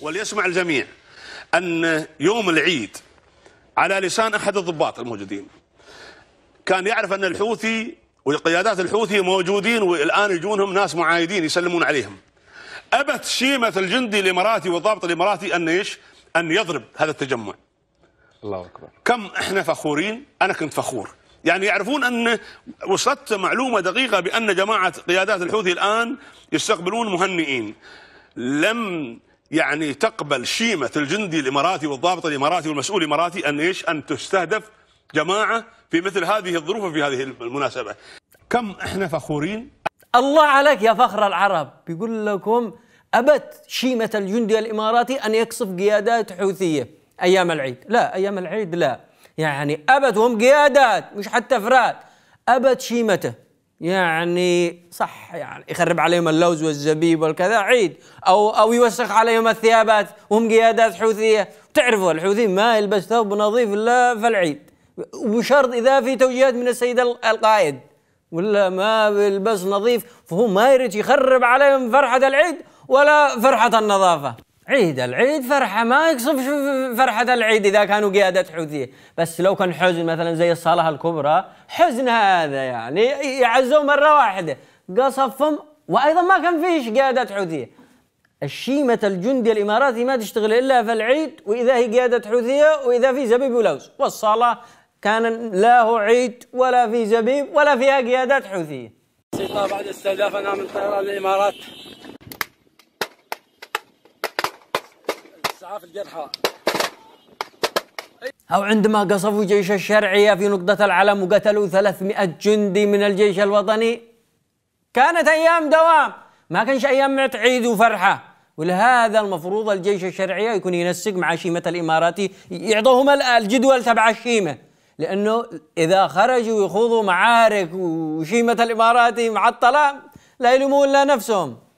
وليسمع الجميع أن يوم العيد على لسان أحد الضباط الموجودين كان يعرف أن الحوثي وقيادات الحوثي موجودين والآن يجونهم ناس معايدين يسلمون عليهم أبت شيمة الجندي الإماراتي والضابط الإماراتي أن إيش أن يضرب هذا التجمع الله أكبر كم إحنا فخورين أنا كنت فخور يعني يعرفون أن وصلت معلومة دقيقة بأن جماعة قيادات الحوثي الآن يستقبلون مهنئين لم يعني تقبل شيمة الجندي الإماراتي والضابط الإماراتي والمسؤول الإماراتي أن إيش أن تستهدف جماعة في مثل هذه الظروف وفي هذه المناسبة كم إحنا فخورين الله عليك يا فخر العرب بيقول لكم أبت شيمة الجندي الإماراتي أن يقصف قيادات حوثية أيام العيد لا أيام العيد لا يعني أبت هم قيادات مش حتى أفراد أبت شيمته يعني صح يعني يخرب عليهم اللوز والزبيب والكذا عيد او او يوسخ عليهم الثيابات وهم قيادات حوثيه تعرفوا الحوثي ما يلبس ثوب نظيف الا في العيد وشرط اذا في توجيهات من السيد القائد ولا ما بيلبس نظيف فهو ما يريد يخرب عليهم فرحه العيد ولا فرحه النظافه عيد العيد فرحة ما يقصف فرحة العيد إذا كانوا قيادة حوثية بس لو كان حزن مثلا زي الصالة الكبرى حزن هذا يعني يعزوا مرة واحدة قصفهم وأيضا ما كان فيش قيادة حوثية الشيمة الجندي الإماراتي ما تشتغل إلا في العيد وإذا هي قيادة حوثية وإذا في زبيب ولوز والصالة كان لا هو عيد ولا في زبيب ولا فيها قيادات حوثية بعد استهدافنا من طيران الإمارات في الجرحى أو عندما قصفوا جيش الشرعية في نقطة العلم وقتلوا 300 جندي من الجيش الوطني كانت أيام دوام ما كانش أيام عيد وفرحة ولهذا المفروض الجيش الشرعية يكون ينسق مع شيمة الإماراتي يعطوهم الجدول تبع الشيمة لأنه إذا خرجوا يخوضوا معارك وشيمة الإماراتي معطلة لا يلومون إلا نفسهم